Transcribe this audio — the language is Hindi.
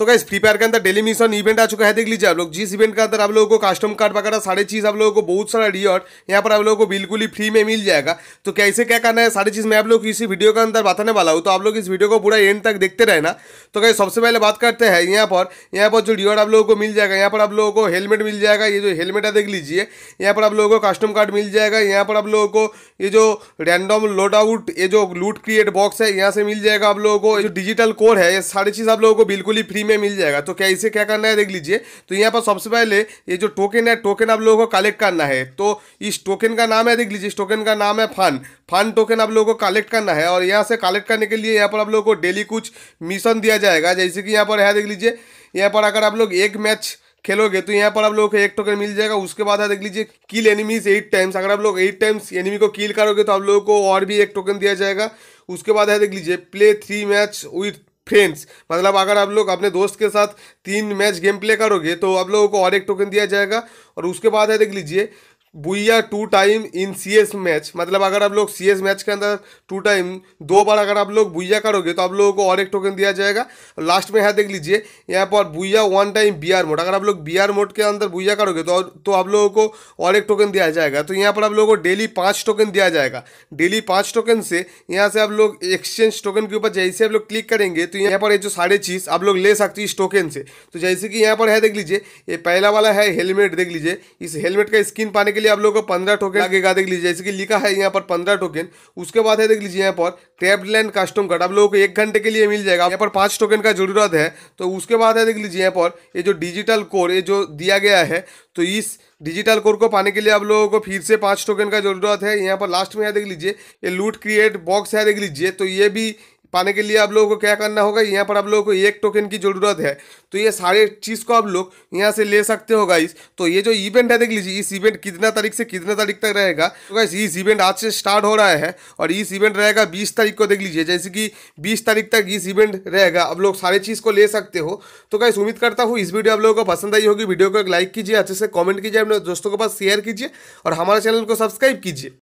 तो गाइस फ्री फायर के अंदर डेली मिशन इवेंट आ चुका है देख लीजिए आप लोग जिस इवेंट के अंदर आप लोगों को कस्टम कार्ड वगैरह सारे चीज़ आप लोगों को बहुत सारा रिवॉर्ड यहाँ पर आप लोगों को बिल्कुल ही फ्री में मिल जाएगा तो कैसे क्या करना है सारी चीज़ मैं आप लोग इसी वीडियो के अंदर बताने वाला हूँ तो आप लोग इस वीडियो को पूरा एंड तक देखते रहना तो गाइस सबसे पहले बात करते हैं यहाँ पर यहाँ पर जो रिवॉर्ड आप लोगों को मिल जाएगा यहाँ पर आप लोगों को हेलमेट मिल जाएगा ये जो हेलमेट है देख लीजिए यहाँ पर आप लोगों को कस्टम कार्ड मिल जाएगा यहाँ पर आप लोगों को ये जो रैंडम लोड आउट ये जो लूट क्रिएट बॉक्स है यहाँ से मिल जाएगा आप लोगों को जो डिजिटल कोड है ये सारी चीज़ आप लोगों को बिल्कुल ही फ्री में मिल जाएगा तो क्या इसे क्या करना है देख लीजिए तो यहाँ पर सबसे पहले ये जो टोकन है टोकन आप लोगों को कलेक्ट करना है तो इस टोकन का नाम है देख लीजिए इस टोकन का नाम है फन फन टोकन आप लोगों को कलेक्ट करना है और यहाँ से कलेक्ट करने के लिए यहाँ पर आप लोगों को डेली कुछ मिशन दिया जाएगा जैसे कि यहाँ पर है देख लीजिए यहाँ पर अगर आप लोग एक मैच खेलोगे तो यहाँ पर आप लोगों को एक टोकन मिल जाएगा उसके बाद है देख लीजिए किल एनिमीज एट टाइम्स अगर आप लोग एट टाइम्स एनिमी को किल करोगे तो आप लोगों को और भी एक टोकन दिया जाएगा उसके बाद है देख लीजिए play three match with friends मतलब अगर आप लोग अपने दोस्त के साथ तीन मैच गेम प्ले करोगे तो आप लोगों को और एक टोकन दिया जाएगा और उसके बाद है देख लीजिए booyah two time in C S match मतलब अगर आप लोग सी एस मैच के अंदर टू टाइम दो बार अगर आप लोग बुइया करोगे तो आप लोगों को और एक टोकन दिया जाएगा लास्ट में यहाँ देख लीजिए यहाँ पर booyah one time B R mode अगर आप लोग बी आर मोड के अंदर बुइया करोगे तो तो आप लोगों को और एक टोकन दिया जाएगा तो यहाँ पर आप लोगों को डेली पाँच टोकन दिया जाएगा डेली पाँच टोकन से यहाँ से आप लोग एक्सचेंज टोकन के ऊपर जैसे आप लोग क्लिक करेंगे तो यहाँ पर ये जो सारे चीज़ आप लोग ले सकते हैं इस टोकन से तो जैसे कि यहाँ पर है देख लीजिए ये पहला वाला है हेलमेट देख लीजिए इस हेलमेट का स्किन पाने के के लिए आप लोगों को पंद्रह टोकन लगेगा देख लीजिए जैसे कि लिखा है यहाँ पर पंद्रह टोकन उसके बाद है देख लीजिए यहाँ पर क्रैप लैंड कस्टम कार्ड आप लोगों को एक घंटे के लिए मिल जाएगा यहाँ पर पाँच टोकन का जरूरत है तो उसके बाद है देख लीजिए यहाँ पर ये जो डिजिटल कोर ये जो दिया गया है तो इस डिजिटल कोर को पाने के लिए आप लोगों को फिर से पाँच टोकन का जरूरत है यहाँ पर लास्ट में यहाँ देख लीजिए ये लूट क्रिएट बॉक्स है देख लीजिए तो ये भी पाने के लिए आप लोगों को क्या करना होगा यहाँ पर आप लोगों को एक टोकन की ज़रूरत है तो ये सारे चीज़ को आप लोग यहाँ से ले सकते हो गाइस तो ये जो इवेंट है देख लीजिए इस इवेंट कितना तारीख से कितना तारीख तक रहेगा तो गाइस इस इवेंट आज से स्टार्ट हो रहा है और इस इवेंट रहेगा बीस तारीख को देख लीजिए जैसे कि बीस तारीख तक इस इवेंट रहेगा आप लोग सारे चीज़ को ले सकते हो तो गाइस उम्मीद करता हूँ इस वीडियो आप लोगों को पसंद आई होगी वीडियो को एक लाइक कीजिए अच्छे से कॉमेंट कीजिए अपने दोस्तों के पास शेयर कीजिए और हमारे चैनल को सब्सक्राइब कीजिए